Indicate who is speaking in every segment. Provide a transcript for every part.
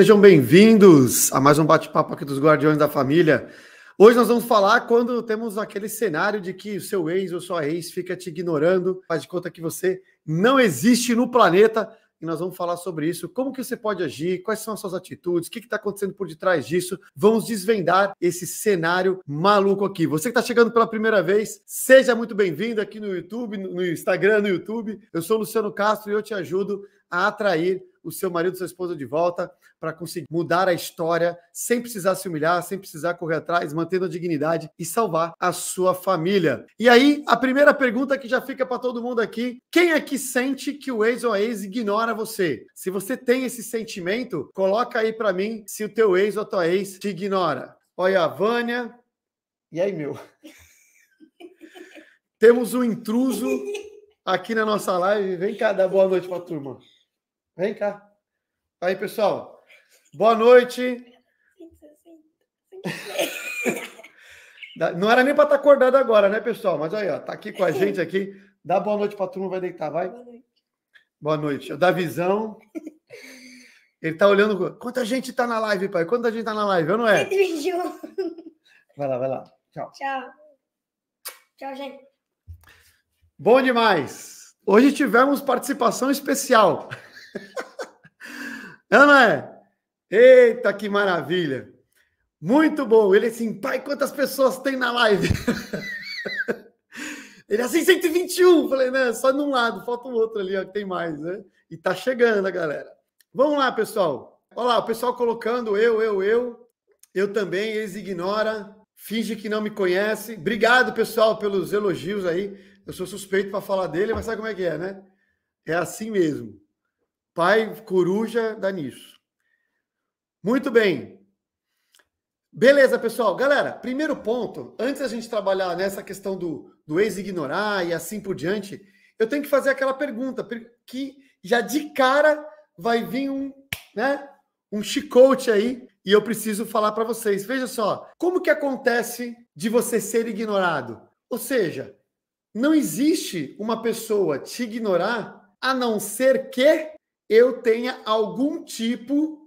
Speaker 1: sejam bem-vindos a mais um bate-papo aqui dos Guardiões da Família. Hoje nós vamos falar quando temos aquele cenário de que o seu ex ou sua ex fica te ignorando, faz de conta que você não existe no planeta e nós vamos falar sobre isso, como que você pode agir, quais são as suas atitudes, o que está acontecendo por detrás disso. Vamos desvendar esse cenário maluco aqui. Você que está chegando pela primeira vez, seja muito bem-vindo aqui no YouTube, no Instagram, no YouTube. Eu sou Luciano Castro e eu te ajudo a atrair o seu marido, sua esposa de volta para conseguir mudar a história sem precisar se humilhar, sem precisar correr atrás, mantendo a dignidade e salvar a sua família. E aí, a primeira pergunta que já fica para todo mundo aqui: quem é que sente que o ex ou a ex ignora você? Se você tem esse sentimento, coloca aí para mim se o teu ex ou a tua ex te ignora. Olha Vânia. E aí, meu? Temos um intruso aqui na nossa live. Vem cá dá boa noite para a turma. Vem cá. Aí, pessoal. Boa noite. Não era nem para estar tá acordado agora, né, pessoal? Mas aí, ó, tá aqui com a gente aqui. Dá boa noite para turma, vai deitar, vai. Boa noite. Boa noite. É da visão. Ele tá olhando. Quanta gente tá na live, pai? Quanta gente tá na live? Eu não é? Vai lá, vai lá. Tchau. Tchau. Tchau, gente. Bom demais. Hoje tivemos participação especial. Ana! É? Eita, que maravilha! Muito bom! Ele assim, pai, quantas pessoas tem na live? Ele assim, ah, 121! Falei, né? Só num lado, falta o outro ali, ó, que tem mais, né? E tá chegando a galera. Vamos lá, pessoal. Olha lá, o pessoal colocando eu, eu, eu. Eu também, eles ignoram, finge que não me conhece. Obrigado, pessoal, pelos elogios aí. Eu sou suspeito para falar dele, mas sabe como é que é, né? É assim mesmo. Pai coruja da nisso. Muito bem. Beleza, pessoal. Galera, primeiro ponto, antes a gente trabalhar nessa questão do, do ex-ignorar e assim por diante, eu tenho que fazer aquela pergunta, que já de cara vai vir um, né, um chicote aí e eu preciso falar para vocês. Veja só, como que acontece de você ser ignorado? Ou seja, não existe uma pessoa te ignorar a não ser que eu tenha algum tipo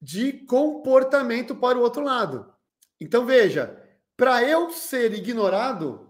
Speaker 1: de comportamento para o outro lado. Então veja, para eu ser ignorado,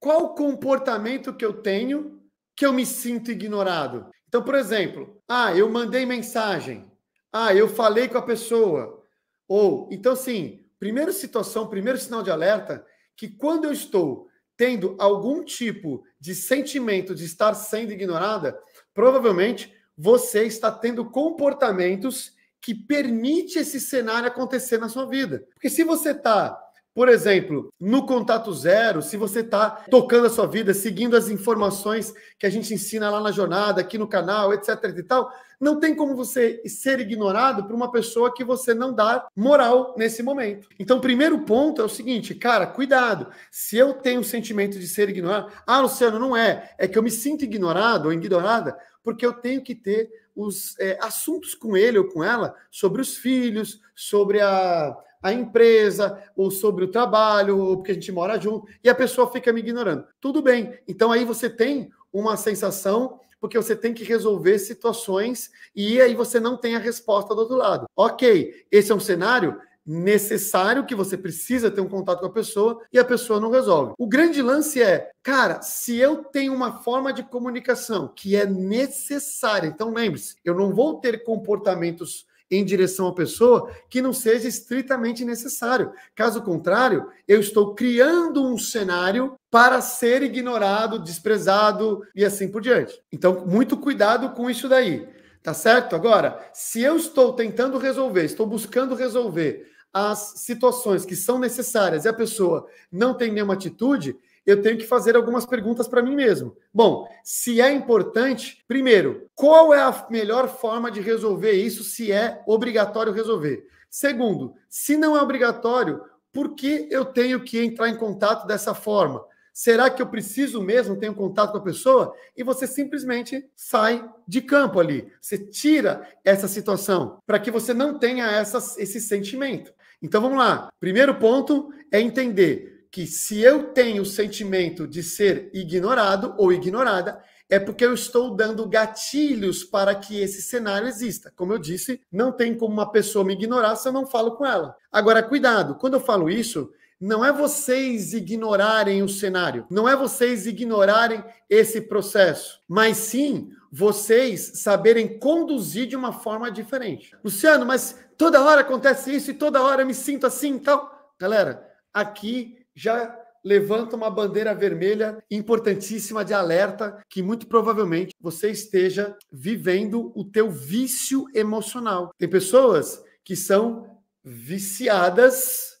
Speaker 1: qual comportamento que eu tenho que eu me sinto ignorado? Então, por exemplo, ah, eu mandei mensagem. Ah, eu falei com a pessoa. Ou, então sim, primeira situação, primeiro sinal de alerta que quando eu estou tendo algum tipo de sentimento de estar sendo ignorada, provavelmente você está tendo comportamentos que permite esse cenário acontecer na sua vida. Porque se você está por exemplo, no contato zero, se você está tocando a sua vida, seguindo as informações que a gente ensina lá na jornada, aqui no canal, etc e tal, não tem como você ser ignorado por uma pessoa que você não dá moral nesse momento. Então, primeiro ponto é o seguinte, cara, cuidado. Se eu tenho o sentimento de ser ignorado, ah, Luciano, não é, é que eu me sinto ignorado ou ignorada porque eu tenho que ter os é, assuntos com ele ou com ela sobre os filhos, sobre a, a empresa, ou sobre o trabalho, ou porque a gente mora junto, e a pessoa fica me ignorando. Tudo bem. Então aí você tem uma sensação porque você tem que resolver situações e aí você não tem a resposta do outro lado. Ok, esse é um cenário necessário que você precisa ter um contato com a pessoa e a pessoa não resolve. O grande lance é, cara, se eu tenho uma forma de comunicação que é necessária, então lembre-se, eu não vou ter comportamentos em direção à pessoa que não seja estritamente necessário. Caso contrário, eu estou criando um cenário para ser ignorado, desprezado e assim por diante. Então, muito cuidado com isso daí. Tá certo? Agora, se eu estou tentando resolver, estou buscando resolver as situações que são necessárias e a pessoa não tem nenhuma atitude, eu tenho que fazer algumas perguntas para mim mesmo. Bom, se é importante, primeiro, qual é a melhor forma de resolver isso se é obrigatório resolver? Segundo, se não é obrigatório, por que eu tenho que entrar em contato dessa forma? Será que eu preciso mesmo ter um contato com a pessoa? E você simplesmente sai de campo ali. Você tira essa situação para que você não tenha essas, esse sentimento. Então vamos lá. Primeiro ponto é entender que se eu tenho o sentimento de ser ignorado ou ignorada, é porque eu estou dando gatilhos para que esse cenário exista. Como eu disse, não tem como uma pessoa me ignorar se eu não falo com ela. Agora, cuidado, quando eu falo isso, não é vocês ignorarem o cenário, não é vocês ignorarem esse processo, mas sim vocês saberem conduzir de uma forma diferente. Luciano, mas toda hora acontece isso e toda hora eu me sinto assim e então, tal. Galera, aqui já levanta uma bandeira vermelha importantíssima de alerta que muito provavelmente você esteja vivendo o teu vício emocional. Tem pessoas que são viciadas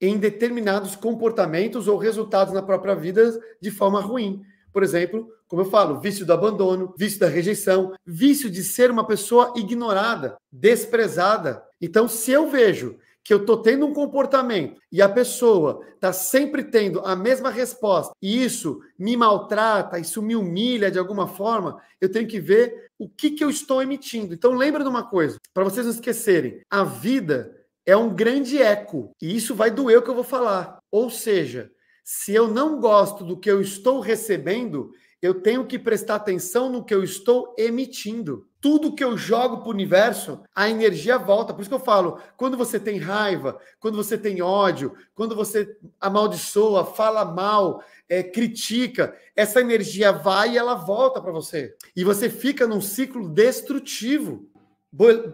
Speaker 1: em determinados comportamentos ou resultados na própria vida de forma ruim. Por exemplo, como eu falo, vício do abandono, vício da rejeição, vício de ser uma pessoa ignorada, desprezada, então, se eu vejo que eu estou tendo um comportamento e a pessoa está sempre tendo a mesma resposta e isso me maltrata, isso me humilha de alguma forma, eu tenho que ver o que, que eu estou emitindo. Então, lembra de uma coisa, para vocês não esquecerem: a vida é um grande eco e isso vai doer o que eu vou falar. Ou seja, se eu não gosto do que eu estou recebendo, eu tenho que prestar atenção no que eu estou emitindo tudo que eu jogo para o universo, a energia volta. Por isso que eu falo, quando você tem raiva, quando você tem ódio, quando você amaldiçoa, fala mal, é, critica, essa energia vai e ela volta para você. E você fica num ciclo destrutivo.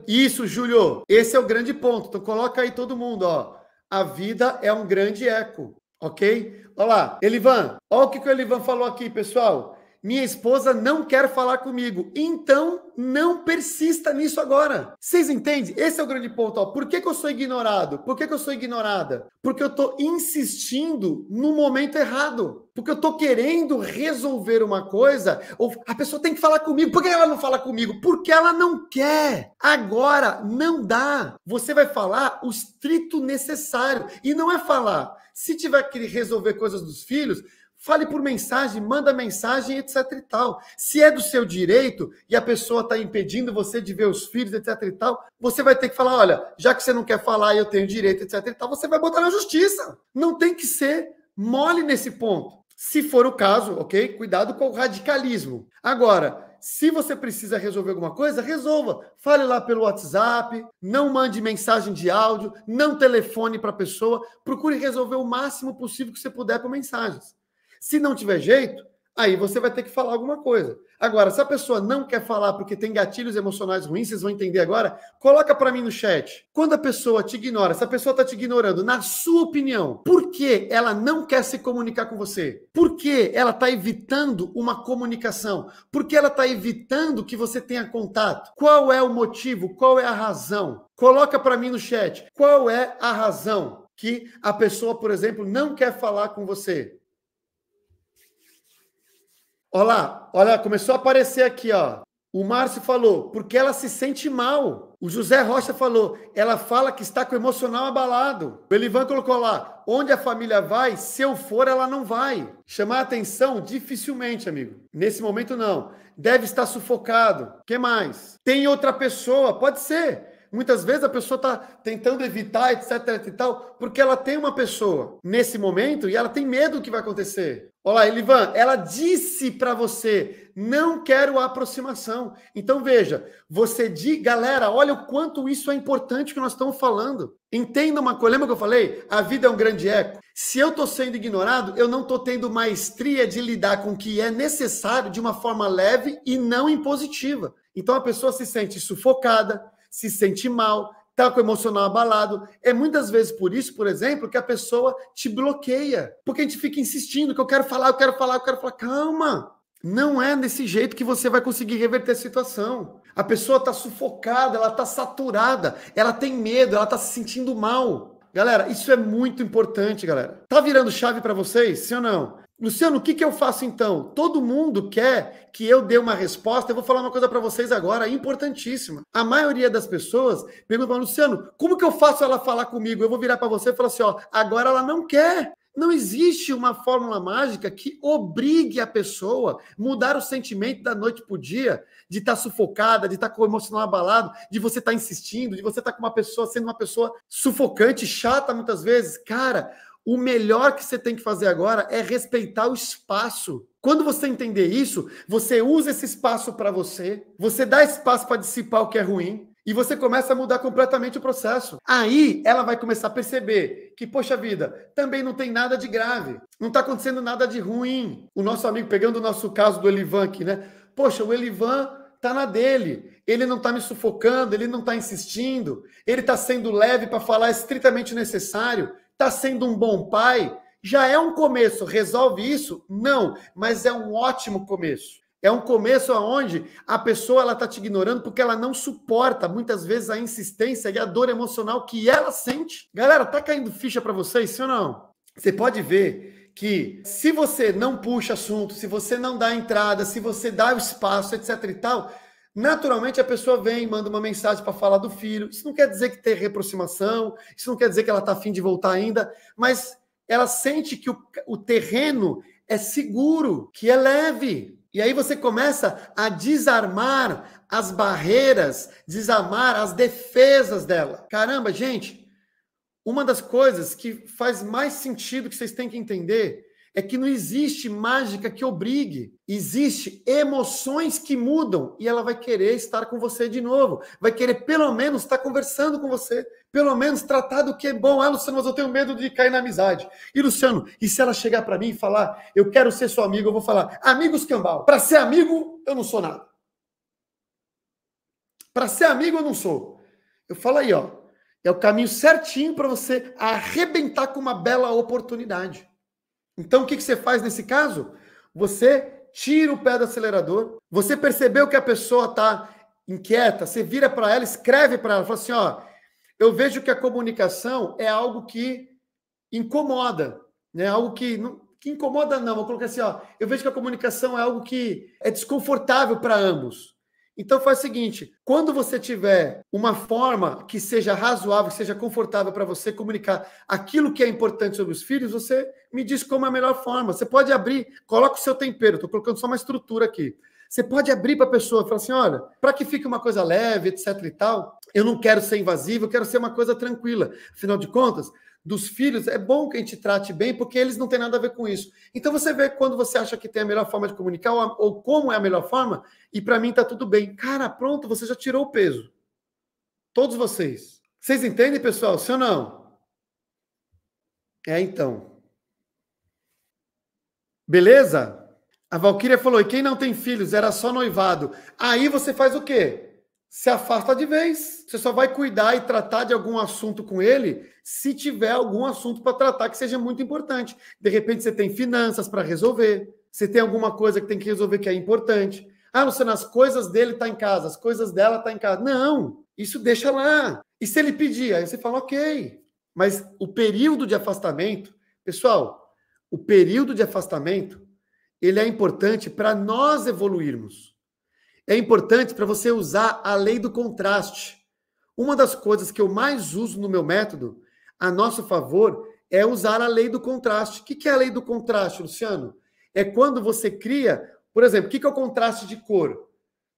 Speaker 1: Isso, Júlio. Esse é o grande ponto. Então coloca aí todo mundo, ó. A vida é um grande eco, ok? Olha lá, Elivan. Olha o que, que o Elivan falou aqui, pessoal. Minha esposa não quer falar comigo. Então, não persista nisso agora. Vocês entendem? Esse é o grande ponto. Ó. Por que, que eu sou ignorado? Por que, que eu sou ignorada? Porque eu estou insistindo no momento errado. Porque eu estou querendo resolver uma coisa. Ou a pessoa tem que falar comigo. Por que ela não fala comigo? Porque ela não quer. Agora, não dá. Você vai falar o estrito necessário. E não é falar. Se tiver que resolver coisas dos filhos, Fale por mensagem, manda mensagem, etc e tal. Se é do seu direito e a pessoa está impedindo você de ver os filhos, etc e tal, você vai ter que falar, olha, já que você não quer falar e eu tenho direito, etc e tal, você vai botar na justiça. Não tem que ser mole nesse ponto. Se for o caso, ok? Cuidado com o radicalismo. Agora, se você precisa resolver alguma coisa, resolva. Fale lá pelo WhatsApp, não mande mensagem de áudio, não telefone para a pessoa. Procure resolver o máximo possível que você puder por mensagens. Se não tiver jeito, aí você vai ter que falar alguma coisa. Agora, se a pessoa não quer falar porque tem gatilhos emocionais ruins, vocês vão entender agora, coloca para mim no chat. Quando a pessoa te ignora, se a pessoa tá te ignorando, na sua opinião, por que ela não quer se comunicar com você? Por que ela tá evitando uma comunicação? Por que ela tá evitando que você tenha contato? Qual é o motivo? Qual é a razão? Coloca para mim no chat. Qual é a razão que a pessoa, por exemplo, não quer falar com você? Olha lá, olha, começou a aparecer aqui, ó. O Márcio falou, porque ela se sente mal. O José Rocha falou, ela fala que está com o emocional abalado. O Elivan colocou lá, onde a família vai, se eu for, ela não vai. Chamar atenção? Dificilmente, amigo. Nesse momento, não. Deve estar sufocado. que mais? Tem outra pessoa, pode ser. Muitas vezes a pessoa está tentando evitar, etc. e tal, porque ela tem uma pessoa nesse momento e ela tem medo do que vai acontecer. Olá, Elivan, ela disse para você: não quero aproximação. Então veja, você diz, galera, olha o quanto isso é importante que nós estamos falando. Entenda uma coisa, lembra que eu falei? A vida é um grande eco. Se eu estou sendo ignorado, eu não estou tendo maestria de lidar com o que é necessário de uma forma leve e não impositiva. Então a pessoa se sente sufocada, se sente mal, está com o emocional abalado. É muitas vezes por isso, por exemplo, que a pessoa te bloqueia. Porque a gente fica insistindo que eu quero falar, eu quero falar, eu quero falar. Calma! Não é desse jeito que você vai conseguir reverter a situação. A pessoa está sufocada, ela está saturada, ela tem medo, ela está se sentindo mal. Galera, isso é muito importante, galera. Tá virando chave para vocês? Sim ou não? Luciano, o que, que eu faço então? Todo mundo quer que eu dê uma resposta. Eu vou falar uma coisa para vocês agora, importantíssima. A maioria das pessoas pergunta, Luciano, como que eu faço ela falar comigo? Eu vou virar para você e falar assim, ó, agora ela não quer. Não existe uma fórmula mágica que obrigue a pessoa mudar o sentimento da noite para o dia, de estar tá sufocada, de estar tá com o emocional abalado, de você estar tá insistindo, de você estar tá com uma pessoa sendo uma pessoa sufocante, chata muitas vezes. Cara, o melhor que você tem que fazer agora é respeitar o espaço. Quando você entender isso, você usa esse espaço para você, você dá espaço para dissipar o que é ruim, e você começa a mudar completamente o processo. Aí ela vai começar a perceber que, poxa vida, também não tem nada de grave, não está acontecendo nada de ruim. O nosso amigo, pegando o nosso caso do Elivan aqui, né? Poxa, o Elivan tá na dele. Ele não tá me sufocando, ele não tá insistindo, ele tá sendo leve para falar estritamente necessário, tá sendo um bom pai. Já é um começo. Resolve isso? Não, mas é um ótimo começo. É um começo aonde a pessoa ela está te ignorando porque ela não suporta muitas vezes a insistência e a dor emocional que ela sente. Galera, tá caindo ficha para vocês, sim ou não? Você pode ver que se você não puxa assunto, se você não dá entrada, se você dá o espaço, etc e tal, naturalmente a pessoa vem, manda uma mensagem para falar do filho. Isso não quer dizer que tem reaproximação, isso não quer dizer que ela está afim de voltar ainda, mas ela sente que o, o terreno é seguro, que é leve, e aí você começa a desarmar as barreiras, desarmar as defesas dela. Caramba, gente, uma das coisas que faz mais sentido que vocês têm que entender é que não existe mágica que obrigue. Existe emoções que mudam e ela vai querer estar com você de novo. Vai querer pelo menos estar conversando com você, pelo menos tratar do que é bom. Ah, Luciano, mas eu tenho medo de cair na amizade. E Luciano, e se ela chegar para mim e falar: "Eu quero ser seu amigo", eu vou falar: "Amigos cambal. Para ser amigo, eu não sou nada. Para ser amigo eu não sou". Eu falo aí, ó, é o caminho certinho para você arrebentar com uma bela oportunidade. Então, o que, que você faz nesse caso? Você tira o pé do acelerador, você percebeu que a pessoa está inquieta, você vira para ela, escreve para ela, fala assim: ó, eu vejo que a comunicação é algo que incomoda, né? Algo que não, que incomoda não, vou colocar assim, ó, eu vejo que a comunicação é algo que é desconfortável para ambos. Então faz o seguinte: quando você tiver uma forma que seja razoável, que seja confortável para você comunicar aquilo que é importante sobre os filhos, você me diz como é a melhor forma. Você pode abrir, coloca o seu tempero, estou colocando só uma estrutura aqui. Você pode abrir para a pessoa e falar assim: olha, para que fique uma coisa leve, etc e tal, eu não quero ser invasivo, eu quero ser uma coisa tranquila. Afinal de contas, dos filhos, é bom que a gente trate bem, porque eles não têm nada a ver com isso. Então você vê quando você acha que tem a melhor forma de comunicar ou, ou como é a melhor forma, e para mim tá tudo bem. Cara, pronto, você já tirou o peso. Todos vocês. Vocês entendem, pessoal? Se ou não? É então. Beleza? A Valkyria falou: e quem não tem filhos era só noivado. Aí você faz o quê? se afasta de vez. Você só vai cuidar e tratar de algum assunto com ele se tiver algum assunto para tratar que seja muito importante. De repente você tem finanças para resolver, você tem alguma coisa que tem que resolver que é importante. Ah, Luciana, as coisas dele tá em casa, as coisas dela tá em casa. Não, isso deixa lá. E se ele pedir, aí você fala, ok. Mas o período de afastamento, pessoal, o período de afastamento, ele é importante para nós evoluirmos é importante para você usar a lei do contraste. Uma das coisas que eu mais uso no meu método, a nosso favor, é usar a lei do contraste. O que é a lei do contraste, Luciano? É quando você cria, por exemplo, o que é o contraste de cor?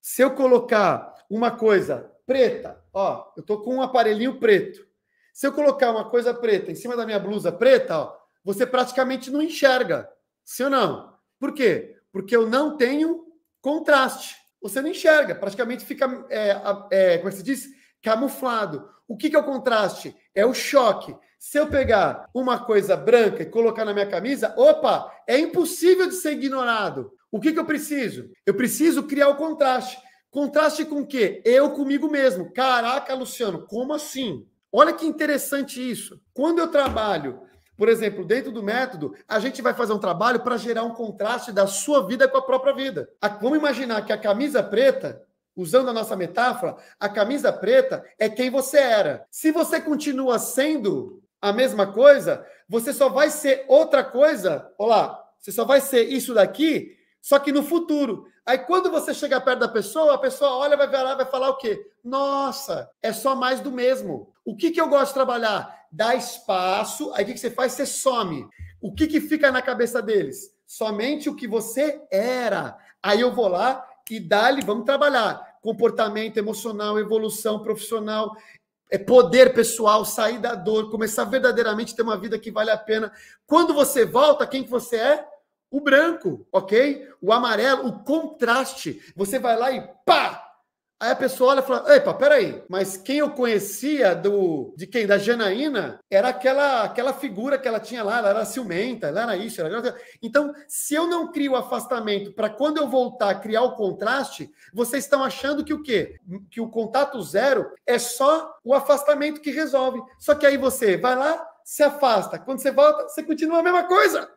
Speaker 1: Se eu colocar uma coisa preta, ó, eu estou com um aparelhinho preto. Se eu colocar uma coisa preta em cima da minha blusa preta, ó, você praticamente não enxerga. Sim ou não? Por quê? Porque eu não tenho contraste você não enxerga, praticamente fica, é, é, como é se diz, camuflado. O que, que é o contraste? É o choque. Se eu pegar uma coisa branca e colocar na minha camisa, opa, é impossível de ser ignorado. O que, que eu preciso? Eu preciso criar o contraste. Contraste com o quê? Eu comigo mesmo. Caraca, Luciano, como assim? Olha que interessante isso. Quando eu trabalho por exemplo, dentro do método, a gente vai fazer um trabalho para gerar um contraste da sua vida com a própria vida. Vamos imaginar que a camisa preta, usando a nossa metáfora, a camisa preta é quem você era. Se você continua sendo a mesma coisa, você só vai ser outra coisa. Olá, você só vai ser isso daqui, só que no futuro. Aí quando você chegar perto da pessoa, a pessoa olha, vai ver lá, vai falar o quê? Nossa, é só mais do mesmo. O que, que eu gosto de trabalhar? Dá espaço, aí o que, que você faz? Você some. O que, que fica na cabeça deles? Somente o que você era. Aí eu vou lá e dá-lhe, vamos trabalhar. Comportamento emocional, evolução profissional, é poder pessoal, sair da dor, começar verdadeiramente a ter uma vida que vale a pena. Quando você volta, quem que você é? O branco, ok? O amarelo, o contraste. Você vai lá e pá! Aí a pessoa olha e fala: "Epa, peraí, mas quem eu conhecia do de quem da Janaína era aquela aquela figura que ela tinha lá, ela era ciumenta, ela era isso, ela era... Então, se eu não crio afastamento para quando eu voltar criar o contraste, vocês estão achando que o quê? Que o contato zero é só o afastamento que resolve. Só que aí você vai lá, se afasta. Quando você volta, você continua a mesma coisa.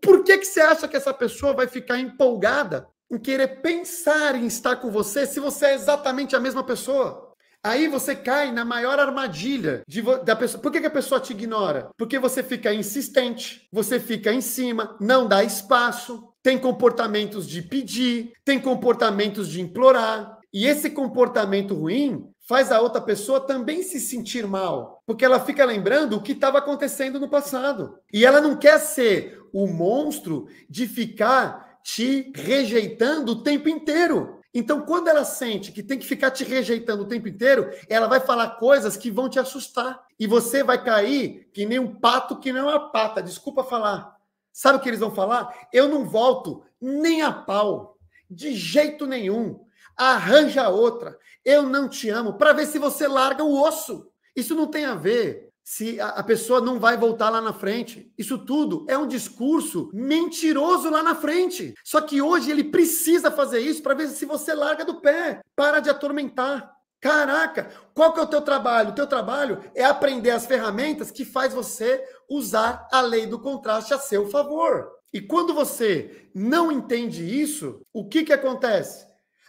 Speaker 1: Por que, que você acha que essa pessoa vai ficar empolgada em querer pensar em estar com você se você é exatamente a mesma pessoa. Aí você cai na maior armadilha de, da pessoa. Por que, que a pessoa te ignora? Porque você fica insistente, você fica em cima, não dá espaço, tem comportamentos de pedir, tem comportamentos de implorar. E esse comportamento ruim faz a outra pessoa também se sentir mal, porque ela fica lembrando o que estava acontecendo no passado. E ela não quer ser o monstro de ficar te rejeitando o tempo inteiro. Então, quando ela sente que tem que ficar te rejeitando o tempo inteiro, ela vai falar coisas que vão te assustar. E você vai cair que nem um pato que não é uma pata. Desculpa falar. Sabe o que eles vão falar? Eu não volto nem a pau. De jeito nenhum. Arranja outra. Eu não te amo. Para ver se você larga o osso. Isso não tem a ver se a, pessoa não vai voltar lá na frente. Isso tudo é um discurso mentiroso lá na frente. Só que hoje ele precisa fazer isso para ver se você larga do pé, para de atormentar. Caraca, qual que é o teu trabalho? O teu trabalho é aprender as ferramentas que faz você usar a lei do contraste a seu favor. E quando você não entende isso, o que que acontece?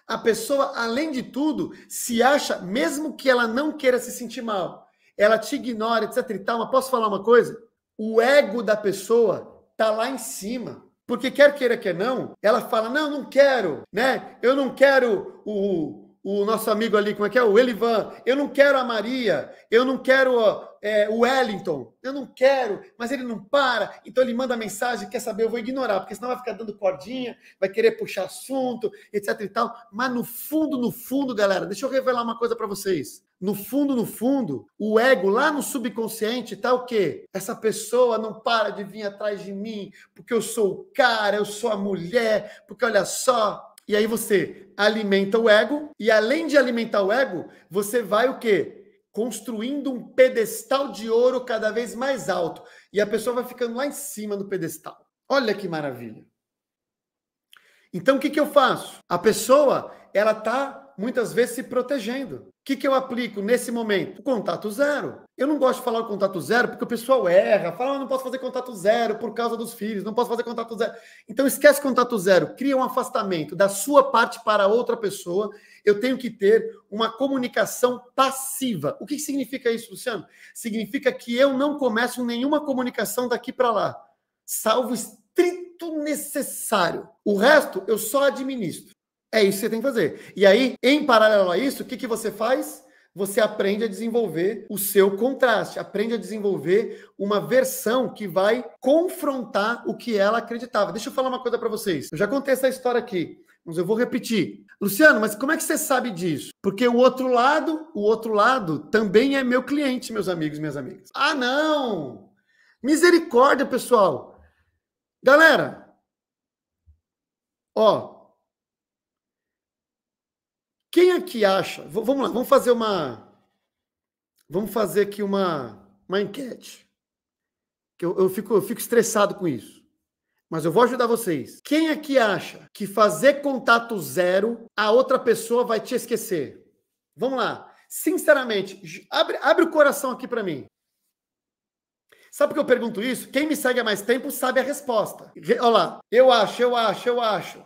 Speaker 1: A pessoa, além de tudo, se acha, mesmo que ela não queira se sentir mal, ela te ignora, etc e tal. Mas posso falar uma coisa? O ego da pessoa tá lá em cima. Porque quer queira que não, ela fala: "Não, não quero", né? Eu não quero o, o nosso amigo ali, como é que é? O Elivan. Eu não quero a Maria, eu não quero é, o Wellington, eu não quero, mas ele não para, então ele manda mensagem, quer saber, eu vou ignorar, porque senão vai ficar dando cordinha, vai querer puxar assunto, etc e tal. Mas no fundo, no fundo, galera, deixa eu revelar uma coisa para vocês no fundo, no fundo, o ego lá no subconsciente tá o quê? Essa pessoa não para de vir atrás de mim, porque eu sou o cara, eu sou a mulher, porque olha só. E aí você alimenta o ego, e além de alimentar o ego, você vai o quê? Construindo um pedestal de ouro cada vez mais alto. E a pessoa vai ficando lá em cima no pedestal. Olha que maravilha. Então o que, que eu faço? A pessoa, ela tá muitas vezes se protegendo. O que, que eu aplico nesse momento? contato zero. Eu não gosto de falar o contato zero porque o pessoal erra, fala, ah, não posso fazer contato zero por causa dos filhos, não posso fazer contato zero. Então esquece contato zero, cria um afastamento da sua parte para outra pessoa. Eu tenho que ter uma comunicação passiva. O que significa isso, Luciano? Significa que eu não começo nenhuma comunicação daqui para lá, salvo estrito necessário. O resto eu só administro. É isso que você tem que fazer. E aí, em paralelo a isso, o que, que você faz? Você aprende a desenvolver o seu contraste, aprende a desenvolver uma versão que vai confrontar o que ela acreditava. Deixa eu falar uma coisa para vocês. Eu já contei essa história aqui, mas eu vou repetir. Luciano, mas como é que você sabe disso? Porque o outro lado, o outro lado também é meu cliente, meus amigos, minhas amigas. Ah, não! Misericórdia, pessoal. Galera, ó, que acha? V vamos lá, vamos fazer uma. Vamos fazer aqui uma, uma enquete. Que eu, eu, fico, eu fico estressado com isso. Mas eu vou ajudar vocês. Quem é que acha que fazer contato zero, a outra pessoa vai te esquecer? Vamos lá. Sinceramente, abre, abre o coração aqui para mim. Sabe por que eu pergunto isso? Quem me segue há mais tempo sabe a resposta. Olha lá. Eu acho, eu acho, eu acho.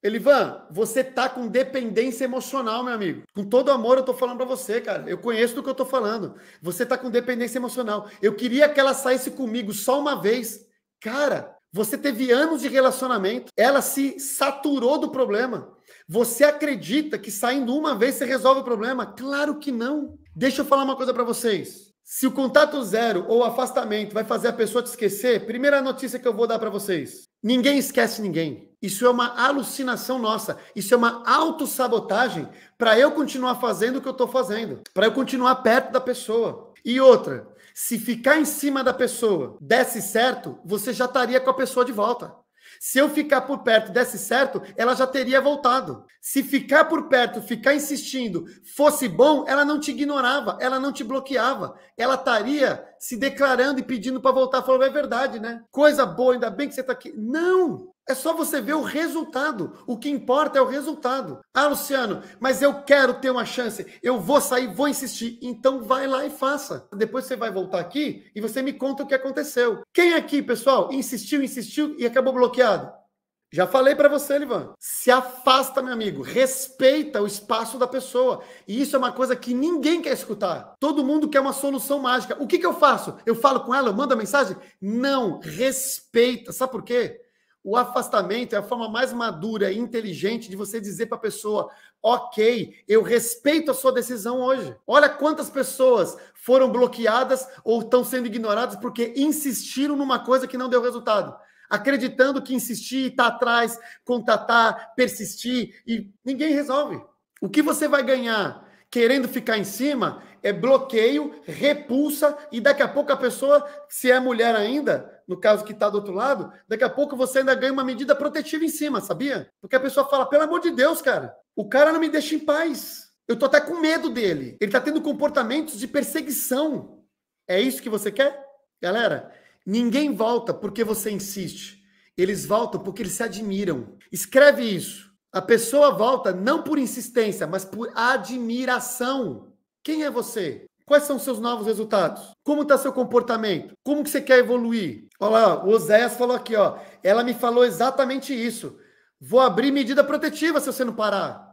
Speaker 1: Elivan, você tá com dependência emocional, meu amigo. Com todo amor eu tô falando para você, cara. Eu conheço do que eu tô falando. Você tá com dependência emocional. Eu queria que ela saísse comigo só uma vez. Cara, você teve anos de relacionamento, ela se saturou do problema. Você acredita que saindo uma vez você resolve o problema? Claro que não. Deixa eu falar uma coisa para vocês. Se o contato zero ou afastamento vai fazer a pessoa te esquecer, primeira notícia que eu vou dar para vocês: Ninguém esquece ninguém. Isso é uma alucinação nossa. Isso é uma autossabotagem para eu continuar fazendo o que eu estou fazendo, para eu continuar perto da pessoa. E outra, se ficar em cima da pessoa desse certo, você já estaria com a pessoa de volta. Se eu ficar por perto desse certo, ela já teria voltado. Se ficar por perto, ficar insistindo, fosse bom, ela não te ignorava, ela não te bloqueava. Ela estaria se declarando e pedindo para voltar, falando, é verdade, né? Coisa boa, ainda bem que você está aqui. Não! É só você ver o resultado. O que importa é o resultado. Ah, Luciano, mas eu quero ter uma chance. Eu vou sair, vou insistir. Então vai lá e faça. Depois você vai voltar aqui e você me conta o que aconteceu. Quem aqui, pessoal, insistiu, insistiu e acabou bloqueado? Já falei para você, Livan. Se afasta, meu amigo. Respeita o espaço da pessoa. E isso é uma coisa que ninguém quer escutar. Todo mundo quer uma solução mágica. O que, que eu faço? Eu falo com ela, eu mando a mensagem? Não, respeita. Sabe por quê? O afastamento é a forma mais madura e inteligente de você dizer para a pessoa: ok, eu respeito a sua decisão hoje. Olha quantas pessoas foram bloqueadas ou estão sendo ignoradas porque insistiram numa coisa que não deu resultado. Acreditando que insistir, estar tá atrás, contatar, persistir e ninguém resolve. O que você vai ganhar querendo ficar em cima é bloqueio, repulsa e daqui a pouco a pessoa, se é mulher ainda, no caso que está do outro lado, daqui a pouco você ainda ganha uma medida protetiva em cima, sabia? Porque a pessoa fala, pelo amor de Deus, cara, o cara não me deixa em paz. Eu tô até com medo dele. Ele tá tendo comportamentos de perseguição. É isso que você quer? Galera, ninguém volta porque você insiste. Eles voltam porque eles se admiram. Escreve isso. A pessoa volta não por insistência, mas por admiração. Quem é você? Quais são seus novos resultados? Como está seu comportamento? Como que você quer evoluir? Olha lá, o Oséias falou aqui, ó. Ela me falou exatamente isso. Vou abrir medida protetiva se você não parar.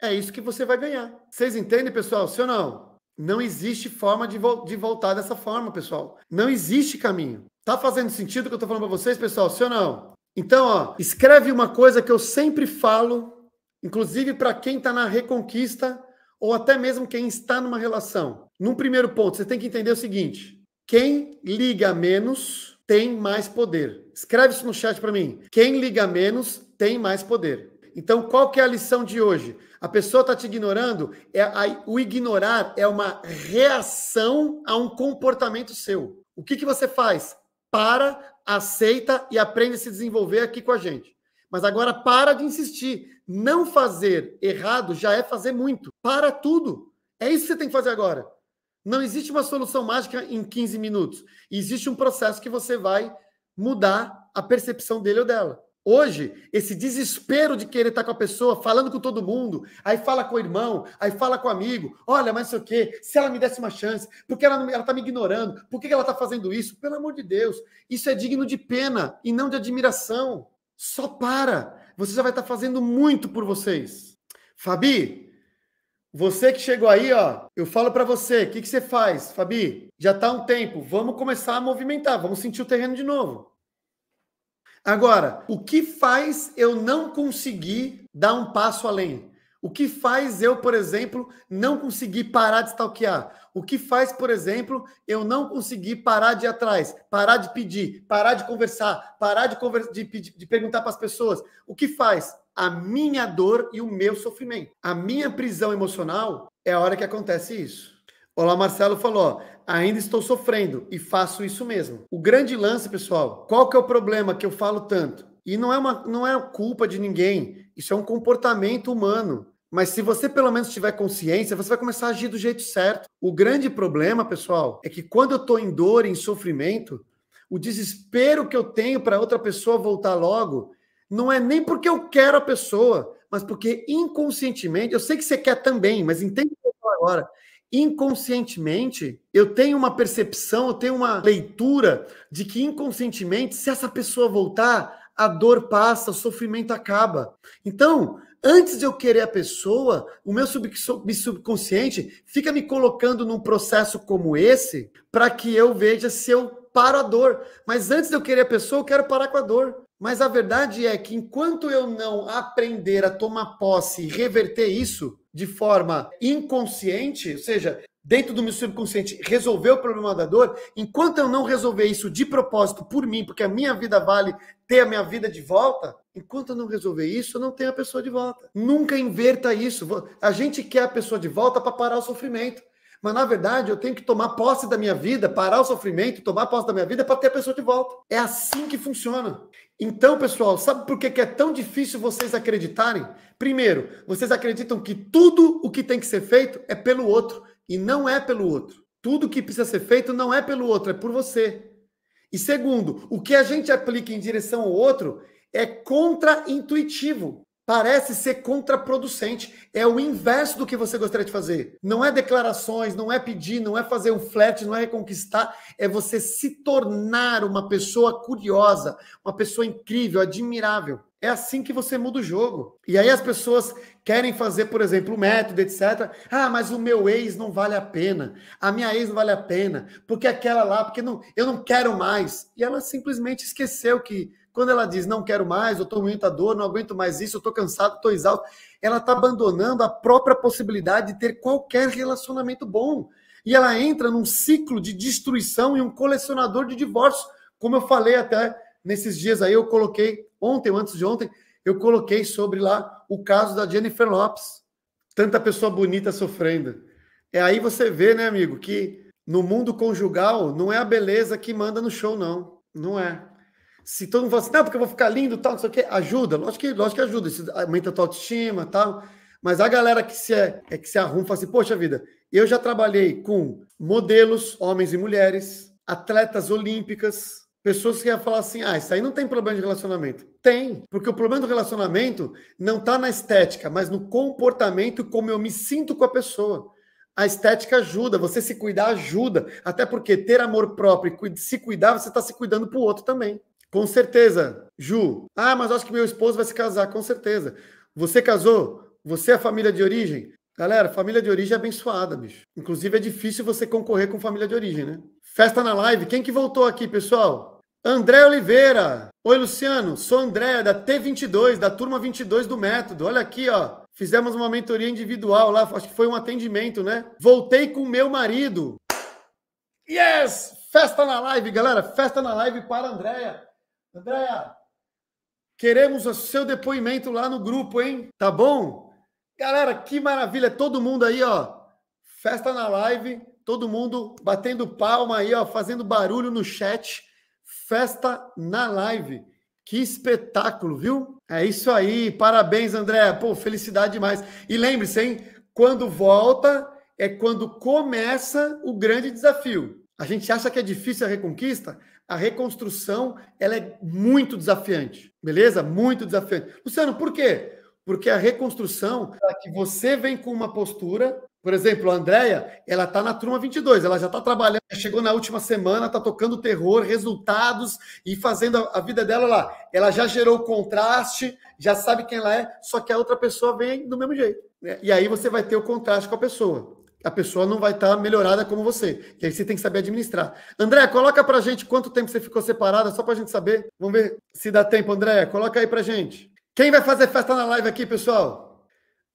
Speaker 1: É isso que você vai ganhar. Vocês entendem, pessoal? Se ou não? Não existe forma de, vo de voltar dessa forma, pessoal. Não existe caminho. Tá fazendo sentido o que eu estou falando para vocês, pessoal? Se ou não? Então, ó, escreve uma coisa que eu sempre falo, inclusive para quem está na reconquista ou até mesmo quem está numa relação. Num primeiro ponto, você tem que entender o seguinte: quem liga menos tem mais poder. Escreve isso no chat para mim. Quem liga menos tem mais poder. Então, qual que é a lição de hoje? A pessoa está te ignorando, é a, o ignorar é uma reação a um comportamento seu. O que, que você faz? Para, aceita e aprende a se desenvolver aqui com a gente. Mas agora para de insistir. Não fazer errado já é fazer muito. Para tudo. É isso que você tem que fazer agora. Não existe uma solução mágica em 15 minutos. Existe um processo que você vai mudar a percepção dele ou dela. Hoje, esse desespero de querer estar com a pessoa, falando com todo mundo, aí fala com o irmão, aí fala com o amigo, olha, mas sei o quê, se ela me desse uma chance, porque ela, não, ela tá me ignorando, por que ela está fazendo isso? Pelo amor de Deus, isso é digno de pena e não de admiração. Só para, você já vai estar tá fazendo muito por vocês. Fabi, você que chegou aí, ó, eu falo para você, o que, que você faz, Fabi? Já tá um tempo, vamos começar a movimentar, vamos sentir o terreno de novo. Agora, o que faz eu não conseguir dar um passo além? O que faz eu, por exemplo, não conseguir parar de stalkear? O que faz, por exemplo, eu não conseguir parar de ir atrás, parar de pedir, parar de conversar, parar de, conversa, de, de perguntar para as pessoas? O que faz? a minha dor e o meu sofrimento. A minha prisão emocional é a hora que acontece isso. Olá, Marcelo falou, ainda estou sofrendo e faço isso mesmo. O grande lance, pessoal, qual que é o problema que eu falo tanto? E não é uma não é culpa de ninguém, isso é um comportamento humano. Mas se você pelo menos tiver consciência, você vai começar a agir do jeito certo. O grande problema, pessoal, é que quando eu estou em dor, em sofrimento, o desespero que eu tenho para outra pessoa voltar logo não é nem porque eu quero a pessoa, mas porque inconscientemente, eu sei que você quer também, mas entende o que eu falo agora. Inconscientemente, eu tenho uma percepção, eu tenho uma leitura de que inconscientemente, se essa pessoa voltar, a dor passa, o sofrimento acaba. Então, antes de eu querer a pessoa, o meu subconsciente fica me colocando num processo como esse para que eu veja se eu paro a dor. Mas antes de eu querer a pessoa, eu quero parar com a dor. Mas a verdade é que enquanto eu não aprender a tomar posse e reverter isso de forma inconsciente, ou seja, dentro do meu subconsciente, resolver o problema da dor, enquanto eu não resolver isso de propósito por mim, porque a minha vida vale ter a minha vida de volta, enquanto eu não resolver isso, eu não tenho a pessoa de volta. Nunca inverta isso. A gente quer a pessoa de volta para parar o sofrimento. Mas, na verdade, eu tenho que tomar posse da minha vida, parar o sofrimento, tomar posse da minha vida para ter a pessoa de volta. É assim que funciona. Então, pessoal, sabe por que é tão difícil vocês acreditarem? Primeiro, vocês acreditam que tudo o que tem que ser feito é pelo outro e não é pelo outro. Tudo que precisa ser feito não é pelo outro, é por você. E segundo, o que a gente aplica em direção ao outro é contra-intuitivo parece ser contraproducente. É o inverso do que você gostaria de fazer. Não é declarações, não é pedir, não é fazer um flat, não é reconquistar. É você se tornar uma pessoa curiosa, uma pessoa incrível, admirável. É assim que você muda o jogo. E aí as pessoas querem fazer, por exemplo, o método, etc. Ah, mas o meu ex não vale a pena. A minha ex não vale a pena. Porque aquela lá, porque não, eu não quero mais. E ela simplesmente esqueceu que quando ela diz não quero mais, eu estou com muita dor, não aguento mais isso, eu estou cansado, estou exausto, ela está abandonando a própria possibilidade de ter qualquer relacionamento bom. E ela entra num ciclo de destruição e um colecionador de divórcios. Como eu falei até nesses dias aí, eu coloquei, ontem ou antes de ontem, eu coloquei sobre lá o caso da Jennifer Lopes. Tanta pessoa bonita sofrendo. É aí você vê, né, amigo, que no mundo conjugal não é a beleza que manda no show, não. Não é se todo mundo fala assim, não, porque eu vou ficar lindo tal, não sei o quê, ajuda, lógico que, lógico que ajuda, isso aumenta a tua autoestima tal. Mas a galera que se, é, é que se arruma fala assim, poxa vida, eu já trabalhei com modelos, homens e mulheres, atletas olímpicas, pessoas que iam falar assim, ah, isso aí não tem problema de relacionamento. Tem, porque o problema do relacionamento não está na estética, mas no comportamento como eu me sinto com a pessoa. A estética ajuda, você se cuidar ajuda, até porque ter amor próprio e se cuidar, você está se cuidando para o outro também. Com certeza, Ju. Ah, mas acho que meu esposo vai se casar. Com certeza. Você casou? Você é a família de origem? Galera, família de origem é abençoada, bicho. Inclusive é difícil você concorrer com família de origem, né? Festa na live. Quem que voltou aqui, pessoal? André Oliveira. Oi, Luciano. Sou André, da T22, da turma 22 do Método. Olha aqui, ó. Fizemos uma mentoria individual lá, acho que foi um atendimento, né? Voltei com meu marido. Yes! Festa na live, galera. Festa na live para Andréia. Andréa, queremos o seu depoimento lá no grupo, hein? Tá bom? Galera, que maravilha! Todo mundo aí, ó. Festa na live, todo mundo batendo palma aí, ó, fazendo barulho no chat. Festa na live. Que espetáculo, viu? É isso aí. Parabéns, André. Pô, felicidade demais. E lembre-se, hein? Quando volta é quando começa o grande desafio. A gente acha que é difícil a reconquista, a reconstrução ela é muito desafiante, beleza? Muito desafiante. Luciano, por quê? Porque a reconstrução, é que você vem com uma postura, por exemplo, a Andrea, ela está na turma 22, ela já está trabalhando, chegou na última semana, está tocando terror, resultados e fazendo a, vida dela lá. Ela já gerou contraste, já sabe quem ela é, só que a outra pessoa vem do mesmo jeito. Né? E aí você vai ter o contraste com a pessoa a pessoa não vai estar tá melhorada como você. E aí você tem que saber administrar. André, coloca pra gente quanto tempo você ficou separada, só pra gente saber. Vamos ver se dá tempo, André. Coloca aí pra gente. Quem vai fazer festa na live aqui, pessoal?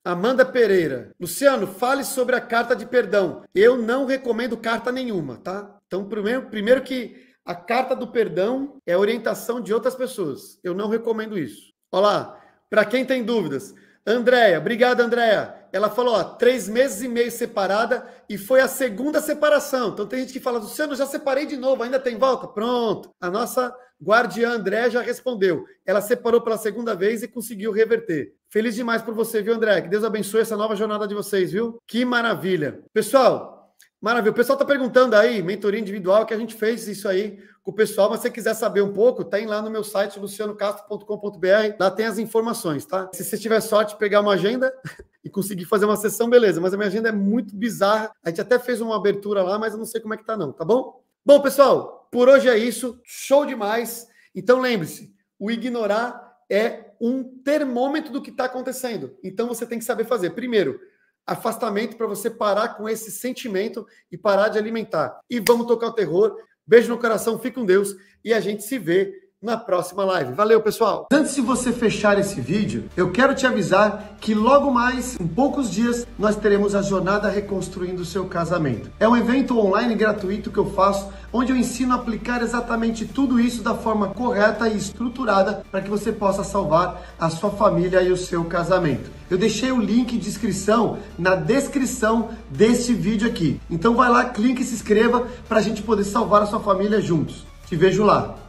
Speaker 1: Amanda Pereira. Luciano, fale sobre a carta de perdão. Eu não recomendo carta nenhuma, tá? Então, primeiro, primeiro que a carta do perdão é orientação de outras pessoas. Eu não recomendo isso. Olá, para quem tem dúvidas. Andréia, obrigado, Andréia ela falou, ó, três meses e meio separada e foi a segunda separação. Então tem gente que fala, Luciano, já separei de novo, ainda tem volta? Pronto. A nossa guardiã André já respondeu. Ela separou pela segunda vez e conseguiu reverter. Feliz demais por você, viu, André? Que Deus abençoe essa nova jornada de vocês, viu? Que maravilha. Pessoal, maravilha. O pessoal tá perguntando aí, mentoria individual, que a gente fez isso aí com o pessoal, mas se você quiser saber um pouco, tem tá lá no meu site lucianocastro.com.br, lá tem as informações, tá? Se você tiver sorte de pegar uma agenda, e conseguir fazer uma sessão, beleza. Mas a minha agenda é muito bizarra. A gente até fez uma abertura lá, mas eu não sei como é que tá, não, tá bom? Bom, pessoal, por hoje é isso. Show demais. Então lembre-se, o ignorar é um termômetro do que está acontecendo. Então você tem que saber fazer. Primeiro, afastamento para você parar com esse sentimento e parar de alimentar. E vamos tocar o terror. Beijo no coração, fique com Deus e a gente se vê na próxima live. Valeu, pessoal! Antes de você fechar esse vídeo, eu quero te avisar que logo mais, em poucos dias, nós teremos a Jornada Reconstruindo o Seu Casamento. É um evento online gratuito que eu faço, onde eu ensino a aplicar exatamente tudo isso da forma correta e estruturada para que você possa salvar a sua família e o seu casamento. Eu deixei o link de inscrição na descrição deste vídeo aqui. Então vai lá, clique e se inscreva para a gente poder salvar a sua família juntos. Te vejo lá.